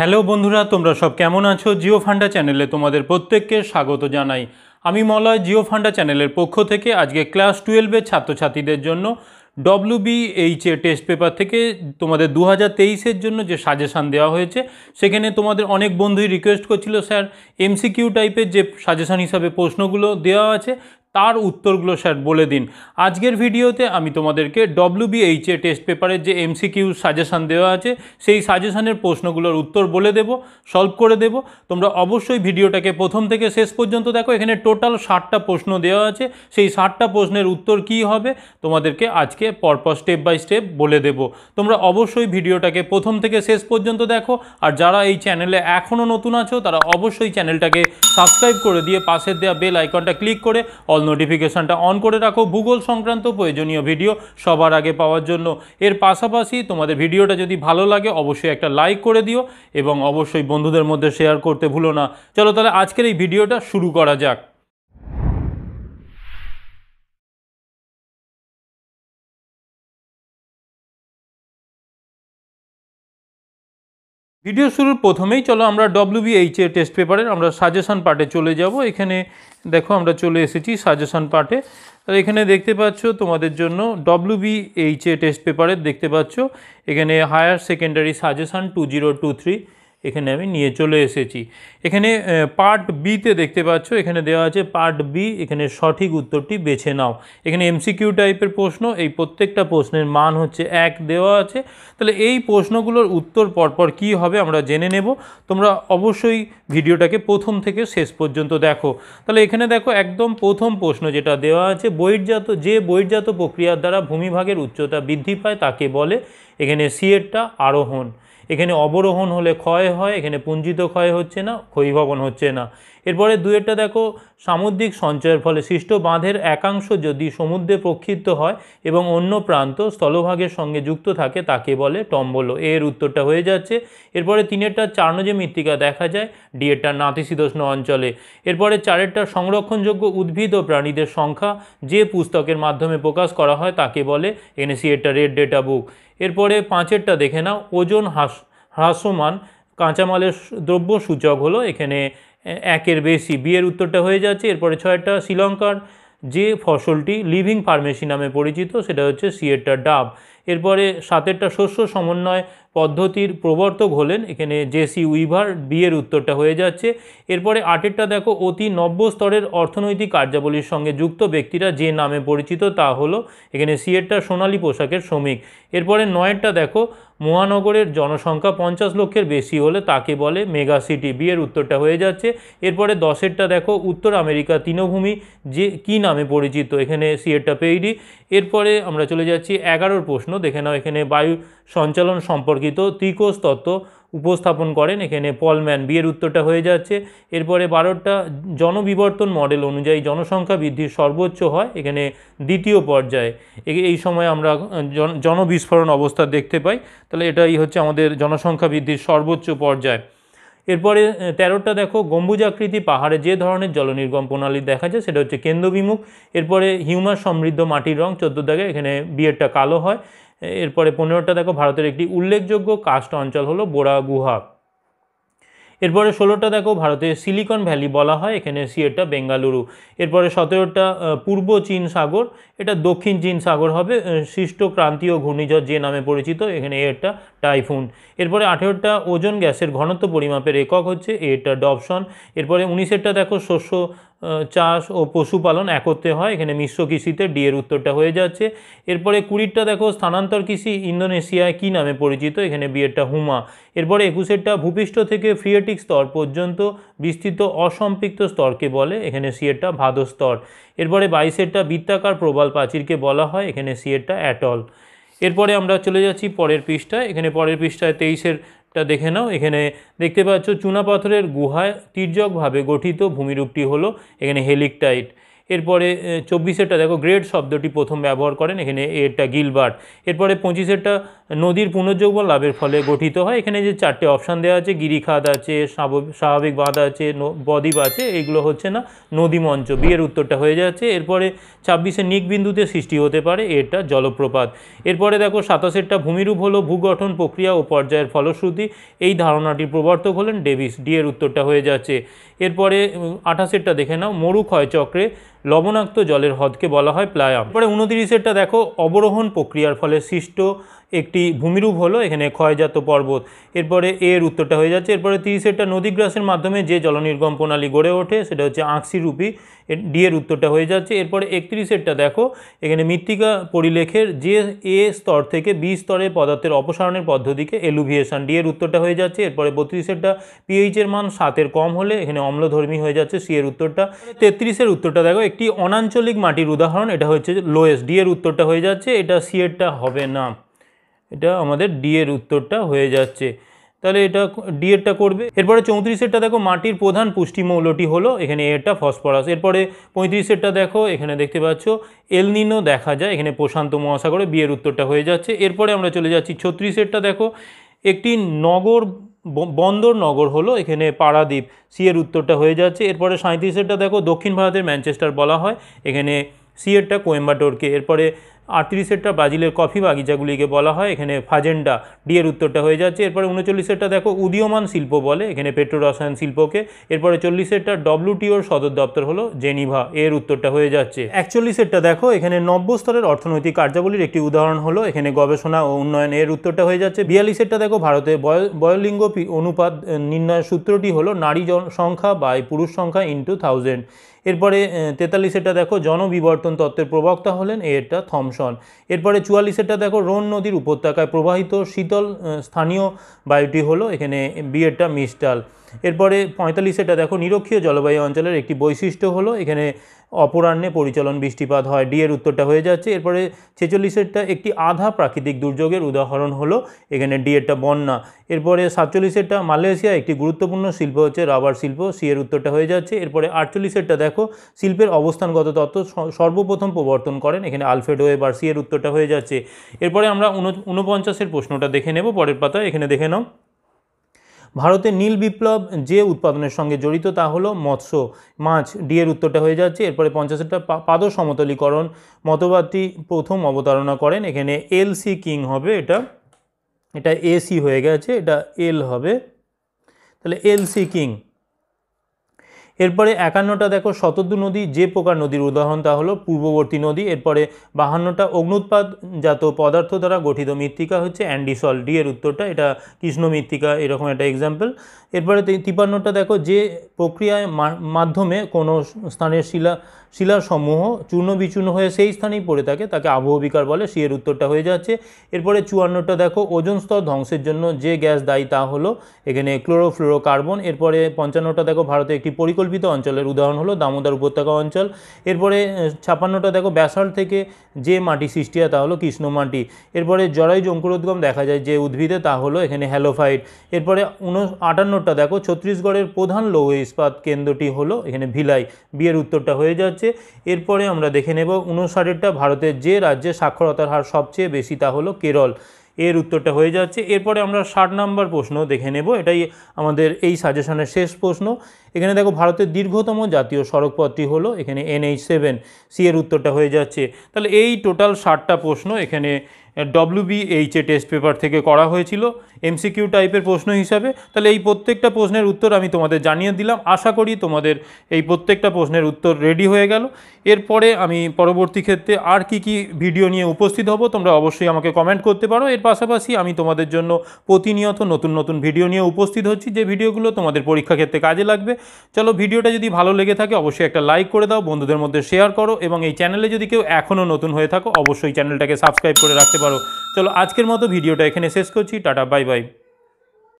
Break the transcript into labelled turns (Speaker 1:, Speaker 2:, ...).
Speaker 1: hello বন্ধুরা তোমরা সব কেমন আছো জিও ফান্ডা চ্যানেলে তোমাদের প্রত্যেককে স্বাগত জানাই আমি মলয় জিও ফান্ডা চ্যানেলের পক্ষ থেকে আজকে ক্লাস টুয়েলভের ছাত্রছাত্রীদের জন্য ডব্লু বিএইচে টেস্ট পেপার থেকে তোমাদের দু হাজার জন্য যে সাজেশান দেওয়া হয়েছে সেখানে তোমাদের অনেক বন্ধুই রিকোয়েস্ট করছিল স্যার এমসিকিউ টাইপের যে সাজেশান হিসাবে প্রশ্নগুলো দেওয়া আছে তার উত্তরগুলো স্যার বলে দিন আজকের ভিডিওতে আমি তোমাদেরকে এ টেস্ট পেপারের যে এমসিকিউ সাজেশান দেওয়া আছে সেই সাজেশানের প্রশ্নগুলোর উত্তর বলে দেব সলভ করে দেব তোমরা অবশ্যই ভিডিওটাকে প্রথম থেকে শেষ পর্যন্ত দেখো এখানে টোটাল ষাটটা প্রশ্ন দেওয়া আছে সেই ষাটটা প্রশ্নের উত্তর কি হবে তোমাদেরকে আজকে পরপর স্টেপ বাই স্টেপ বলে দেব তোমরা অবশ্যই ভিডিওটাকে প্রথম থেকে শেষ পর্যন্ত দেখো আর যারা এই চ্যানেলে এখনও নতুন আছো তারা অবশ্যই চ্যানেলটাকে সাবস্ক্রাইব করে দিয়ে পাশের দেওয়া বেল আইকনটা ক্লিক করে অল নোটিফিকেশনটা অন করে রাখো ভূগোল সংক্রান্ত প্রয়োজনীয় ভিডিও সবার আগে পাওয়ার জন্য এর পাশাপাশি তোমাদের ভিডিওটা যদি ভালো লাগে অবশ্যই একটা লাইক করে দিও এবং অবশ্যই বন্ধুদের মধ্যে শেয়ার করতে ভুলো না চলো তাহলে আজকের এই ভিডিওটা শুরু করা যাক ভিডিও শুরুর প্রথমেই চলো আমরা ডব্লিউবিএইচ এর টেস্ট পেপারের আমরা সাজেশন পার্টে চলে যাব এখানে দেখো আমরা চলে এসেছি সাজেশন পার্টে তাহলে এখানে দেখতে পাচ্ছ তোমাদের জন্য ডব্লিউবিএইচ এ টেস্ট পেপারের দেখতে পাচ্ছ এখানে higher secondary suggestion two zero two three এখানে আমি নিয়ে চলে এসেছি এখানে পার্ট বিতে দেখতে পাচ্ছ এখানে দেওয়া আছে পার্ট বি এখানে সঠিক উত্তরটি বেছে নাও এখানে এমসিকিউ টাইপের প্রশ্ন এই প্রত্যেকটা প্রশ্নের মান হচ্ছে এক দেওয়া আছে তাহলে এই প্রশ্নগুলোর উত্তর পরপর কি হবে আমরা জেনে নেব তোমরা অবশ্যই ভিডিওটাকে প্রথম থেকে শেষ পর্যন্ত দেখো তাহলে এখানে দেখো একদম প্রথম প্রশ্ন যেটা দেওয়া আছে বহির্জাত যে বহির্জাত প্রক্রিয়ার দ্বারা ভূমিভাগের উচ্চতা বৃদ্ধি পায় তাকে বলে এখানে সিয়েরটা আরোহণ এখানে অবরোহণ হলে ক্ষয় হয় এখানে পুঞ্জিত ক্ষয় হচ্ছে না ক্ষয়ীভবন হচ্ছে না এরপরে একটা দেখো সামুদ্রিক সঞ্চয়ের ফলে সৃষ্ট বাঁধের একাংশ যদি সমুদ্রে প্রক্ষিপ্ত হয় এবং অন্য প্রান্ত স্থলভাগের সঙ্গে যুক্ত থাকে তাকে বলে টম্বল এর উত্তরটা হয়ে যাচ্ছে এরপরে তিনেরটা যে মৃত্তিকা দেখা যায় ডিএরটা নাতিশীতোষ্ণ অঞ্চলে এরপরে চারেরটা সংরক্ষণযোগ্য উদ্ভিদ ও প্রাণীদের সংখ্যা যে পুস্তকের মাধ্যমে প্রকাশ করা হয় তাকে বলে এনএসিএটা রেড ডেটা বুক এরপরে পাঁচেরটা দেখে নাও ওজন হ্রাস হ্রাসমান কাঁচামালের দ্রব্য সূচক হলো এখানে একের বেশি বিয়ের উত্তরটা হয়ে যাচ্ছে এরপরে ছয়টা শ্রীলঙ্কার যে ফসলটি লিভিং ফার্মেসি নামে পরিচিত সেটা হচ্ছে সিয়েটটা ডাব এরপরে সাতেরটা শস্য সমন্বয় পদ্ধতির প্রবর্তক হলেন এখানে জেসি উইভার বি এর উত্তরটা হয়ে যাচ্ছে এরপরে আটেরটা দেখো অতি নব্য স্তরের অর্থনৈতিক কার্যাবলীর সঙ্গে যুক্ত ব্যক্তিরা যে নামে পরিচিত তা হলো এখানে সিয়েরটা সোনালী পোশাকের শ্রমিক এরপরে নয়েরটা দেখো মহানগরের জনসংখ্যা পঞ্চাশ লক্ষের বেশি হলে তাকে বলে মেগা সিটি বি এর উত্তরটা হয়ে যাচ্ছে এরপরে দশেরটা দেখো উত্তর আমেরিকা তৃণভূমি যে কি নামে পরিচিত এখানে সিয়েরটা পেইডি এরপরে আমরা চলে যাচ্ছি এগারোর প্রশ্ন দেখে নাও এখানে বায়ু সঞ্চালন সম্পর্কিত ত্রিকোষ তত্ত্ব উপস্থাপন করেন এখানে পলম্যান বিয়ের উত্তরটা হয়ে যাচ্ছে এরপরে বারোটা জনবিবর্তন মডেল অনুযায়ী জনসংখ্যা বৃদ্ধির সর্বোচ্চ হয় এখানে দ্বিতীয় পর্যায়ে এই সময় আমরা জনবিস্ফোরণ অবস্থা দেখতে পাই তাহলে এটাই হচ্ছে আমাদের জনসংখ্যা বৃদ্ধির সর্বোচ্চ পর্যায় এরপরে তেরোটা দেখো গম্বুজাকৃতি পাহাড়ে যে ধরনের জলনির্গম প্রণালী দেখা যায় সেটা হচ্ছে কেন্দ্রবিমুখ এরপরে হিউমাস সমৃদ্ধ মাটির রং চোদ্দ দাগে এখানে বিয়েরটা কালো হয় এরপরে পনেরোটা দেখো ভারতের একটি উল্লেখযোগ্য কাস্ট অঞ্চল হলো বোরা গুহা এরপরে ষোলোটা দেখো ভারতের সিলিকন ভ্যালি বলা হয় এখানে সিয়েটা বেঙ্গালুরু এরপরে সতেরোটা পূর্ব চীন সাগর এটা দক্ষিণ চীন সাগর হবে সৃষ্ট ক্রান্তীয় ঘূর্ণিঝড় যে নামে পরিচিত এখানে এরটা টাইফুন এরপরে আঠেরোটা ওজন গ্যাসের ঘনত্ব পরিমাপের একক হচ্ছে এটা ডপশন এরপরে উনিশেরটা দেখো শস্য চাষ ও পশুপালন একত্রে হয় এখানে মিশ্র কৃষিতে ডিয়ের উত্তরটা হয়ে যাচ্ছে এরপরে কুড়িরটা দেখো স্থানান্তর কৃষি ইন্দোনেশিয়ায় কি নামে পরিচিত এখানে বিয়েরটা হুমা এরপরে একুশেরটা ভূপৃষ্ঠ থেকে ফ্রিয়েটিক স্তর পর্যন্ত বিস্তৃত অসম্পৃক্ত স্তরকে বলে এখানে সিয়েরটা ভাদো স্তর এরপরে বাইশেরটা বৃত্তাকার প্রবাল প্রাচীরকে বলা হয় এখানে সিয়েরটা অ্যাটল এরপরে আমরা চলে যাচ্ছি পরের পৃষ্ঠায় এখানে পরের পৃষ্ঠায় তেইশেরটা দেখে নাও এখানে দেখতে পাচ্ছ চুনাপাথরের গুহায় তির্যকভাবে গঠিত ভূমিরূপটি হলো এখানে হেলিকটাইট এরপরে চব্বিশেরটা দেখো গ্রেট শব্দটি প্রথম ব্যবহার করেন এখানে এরটা গিলবার্ট এরপরে পঁচিশেরটা নদীর পুনর্যোগ বা লাভের ফলে গঠিত হয় এখানে যে চারটে অপশান দেওয়া আছে গিরিখাত আছে স্বাভাবিক বাঁধ আছে বদ্বীপ আছে এগুলো হচ্ছে না নদী মঞ্চ বিয়ের উত্তরটা হয়ে যাচ্ছে এরপরে ছাব্বিশে নিকবিন্দুতে সৃষ্টি হতে পারে এটা জলপ্রপাত এরপরে দেখো সাতাশেরটা ভূমিরূপ হলো ভূগঠন প্রক্রিয়া ও পর্যায়ের ফলশ্রুতি এই ধারণাটি প্রবর্তক হলেন ডেভিস ডি এর উত্তরটা হয়ে যাচ্ছে এরপরে আঠাশেরটা দেখে নাও মরুক্ষয় চক্রে লবণাক্ত জলের হ্রদকে বলা হয় প্লায়াম এরপরে উনতিরিশেরটা দেখো অবরোহণ প্রক্রিয়ার ফলে সৃষ্ট একটি ভূমিরূপ হলো এখানে ক্ষয়জাত পর্বত এরপরে এর উত্তরটা হয়ে যাচ্ছে এরপরে তিরিশেরটা নদীগ্রাসের মাধ্যমে যে জলনির্গম প্রণালী গড়ে ওঠে সেটা হচ্ছে আঁকসিরূপী ডি এর উত্তরটা হয়ে যাচ্ছে এরপরে একত্রিশেরটা দেখো এখানে মৃত্তিকা পরিলেখের যে এ স্তর থেকে বি স্তরে পদার্থের অপসারণের পদ্ধতিকে এলুভিয়েশন ডি এর উত্তরটা হয়ে যাচ্ছে এরপরে বত্রিশেরটা পিএইচের মান সাতের কম হলে এখানে অম্লধর্মী হয়ে যাচ্ছে সি এর উত্তরটা তেত্রিশের উত্তরটা দেখো একটি অনাঞ্চলিক মাটির উদাহরণ এটা হচ্ছে লোয়েস্ট ডি এর উত্তরটা হয়ে যাচ্ছে এটা সি এরটা হবে না এটা আমাদের ডি এর উত্তরটা হয়ে যাচ্ছে তাহলে এটা ডি এরটা করবে এরপরে চৌত্রিশেরটা দেখো মাটির প্রধান পুষ্টিমৌলটি হলো এখানে এটা ফসফরাস এরপরে পঁয়ত্রিশেরটা দেখো এখানে দেখতে পাচ্ছ এলনিনো দেখা যায় এখানে প্রশান্ত মহাসাগরে বিয়ের উত্তরটা হয়ে যাচ্ছে এরপরে আমরা চলে যাচ্ছি ছত্রিশেরটা দেখো একটি নগর বন্দর নগর হলো এখানে পারাদ্বীপ সি এর উত্তরটা হয়ে যাচ্ছে এরপরে সাঁত্রিশেরটা দেখো দক্ষিণ ভারতের ম্যানচেস্টার বলা হয় এখানে সি এরটা কোয়েম্বাটোরকে এরপরে আটত্রিশেরটা ব্রাজিলের কফি বাগিচাগুলিকে বলা হয় এখানে ফাজেন্ডা ডি এর উত্তরটা হয়ে যাচ্ছে এরপরে উনচল্লিশেরটা দেখো উদীয়মান শিল্প বলে এখানে পেট্রো রসায়ন শিল্পকে এরপরে চল্লিশেরটা ডব্লিউটিওর সদর দপ্তর হলো জেনিভা এর উত্তরটা হয়ে যাচ্ছে একচল্লিশেরটা দেখো এখানে নব্য স্তরের অর্থনৈতিক কার্যাবলীর একটি উদাহরণ হলো এখানে গবেষণা ও উন্নয়ন এর উত্তরটা হয়ে যাচ্ছে বিয়াল্লিশেরটা দেখো ভারতে বয়লিঙ্গ অনুপাত নির্ণয়ের সূত্রটি হলো নারী সংখ্যা বাই পুরুষ সংখ্যা ইন্টু থাউজেন্ড এরপরে তেতাল্লিশেরটা দেখো জনবিবর্তন তত্ত্বের প্রবক্তা হলেন এটা থমসন এরপরে চুয়াল্লিশেরটা দেখো রোন নদীর উপত্যকায় প্রবাহিত শীতল স্থানীয় বায়ুটি হলো এখানে বিয়েরটা মিস্টাল এরপরে এটা দেখো নিরক্ষীয় জলবায়ু অঞ্চলের একটি বৈশিষ্ট্য হলো এখানে অপরাহ্নে পরিচলন বৃষ্টিপাত হয় ডিয়ের উত্তরটা হয়ে যাচ্ছে এরপরে ছেচল্লিশেরটা একটি আধা প্রাকৃতিক দুর্যোগের উদাহরণ হলো এখানে ডিয়েরটা বন্যা এরপরে সাতচল্লিশেরটা মালয়েশিয়া একটি গুরুত্বপূর্ণ শিল্প হচ্ছে রাবার শিল্প সি এর উত্তরটা হয়ে যাচ্ছে এরপরে আটচল্লিশেরটা দেখো শিল্পের অবস্থানগত তত্ত্ব সর্বপ্রথম প্রবর্তন করেন এখানে আলফেডো এবার সি এর উত্তরটা হয়ে যাচ্ছে এরপরে আমরা উনপঞ্চাশের প্রশ্নটা দেখে নেব পরের পাতায় এখানে দেখে নাও ভারতের নীল বিপ্লব যে উৎপাদনের সঙ্গে জড়িত তা হলো মৎস্য মাছ ডি এর উত্তরটা হয়ে যাচ্ছে এরপরে পঞ্চাশেরটা পাদ সমতলীকরণ মতবাদটি প্রথম অবতারণা করেন এখানে এল সি কিং হবে এটা এটা এসি হয়ে গেছে এটা এল হবে তাহলে এল সি কিং এরপরে একান্নটা দেখো শতদ্দু নদী যে প্রকার নদীর উদাহরণ তা হলো পূর্ববর্তী নদী এরপরে বাহান্নটা অগ্নুৎপাদ জাত পদার্থ দ্বারা গঠিত মৃত্তিকা হচ্ছে অ্যান্ডিসল ডি এর উত্তরটা এটা কৃষ্ণ মৃত্তিকা এরকম একটা এক্সাম্পল এরপরে তিপান্নটা দেখো যে প্রক্রিয়ায় মাধ্যমে কোনো স্থানের শিলা শিলাসমূহ চূর্ণ বিচূর্ণ হয়ে সেই স্থানেই পড়ে থাকে তাকে আবহবিকার বলে সি এর উত্তরটা হয়ে যাচ্ছে এরপরে চুয়ান্নটা দেখো ওজন স্তর ধ্বংসের জন্য যে গ্যাস দায়ী তা হলো এখানে ক্লোরোফ্লোরোকার্বন এরপরে পঞ্চান্নটা দেখো ভারতে একটি পরিকল্পিত অঞ্চলের উদাহরণ হলো দামোদর উপত্যকা অঞ্চল এরপরে ছাপান্নটা দেখো ব্যাসাল থেকে যে মাটি সৃষ্টি হয় তা হলো কৃষ্ণ মাটি এরপরে জরায়ু অঙ্কুরোদ্গম দেখা যায় যে উদ্ভিদে তা হলো এখানে হ্যালোফাইট এরপরে উন আটান্ন বাহান্নটা দেখো ছত্তিশগড়ের প্রধান লৌহ ইস্পাত কেন্দ্রটি হলো এখানে ভিলাই বিয়ের উত্তরটা হয়ে যাচ্ছে এরপরে আমরা দেখে নেব উনষাটেরটা ভারতের যে রাজ্যে সাক্ষরতার হার সবচেয়ে বেশি তা হলো কেরল এর উত্তরটা হয়ে যাচ্ছে এরপরে আমরা ষাট নম্বর প্রশ্ন দেখে নেব এটাই আমাদের এই সাজেশনের শেষ প্রশ্ন এখানে দেখো ভারতের দীর্ঘতম জাতীয় সড়কপথটি হলো এখানে এনএইচ সেভেন সি এর উত্তরটা হয়ে যাচ্ছে তাহলে এই টোটাল ষাটটা প্রশ্ন এখানে ডব্লিউ এ টেস্ট পেপার থেকে করা হয়েছিল এমসিকিউ টাইপের প্রশ্ন হিসাবে তাহলে এই প্রত্যেকটা প্রশ্নের উত্তর আমি তোমাদের জানিয়ে দিলাম আশা করি তোমাদের এই প্রত্যেকটা প্রশ্নের উত্তর রেডি হয়ে গেল এরপরে আমি পরবর্তী ক্ষেত্রে আর কি কি ভিডিও নিয়ে উপস্থিত হব তোমরা অবশ্যই আমাকে কমেন্ট করতে পারো এর পাশাপাশি আমি তোমাদের জন্য প্রতিনিয়ত নতুন নতুন ভিডিও নিয়ে উপস্থিত হচ্ছি যে ভিডিওগুলো তোমাদের পরীক্ষা ক্ষেত্রে কাজে লাগবে চলো ভিডিওটা যদি ভালো লেগে থাকে অবশ্যই একটা লাইক করে দাও বন্ধুদের মধ্যে শেয়ার করো এবং এই চ্যানেলে যদি কেউ এখনও নতুন হয়ে থাকো অবশ্যই চ্যানেলটাকে সাবস্ক্রাইব করে রাখতে পারো চলো আজকের মতো ভিডিওটা এখানে শেষ করছি টাটা বাই বাই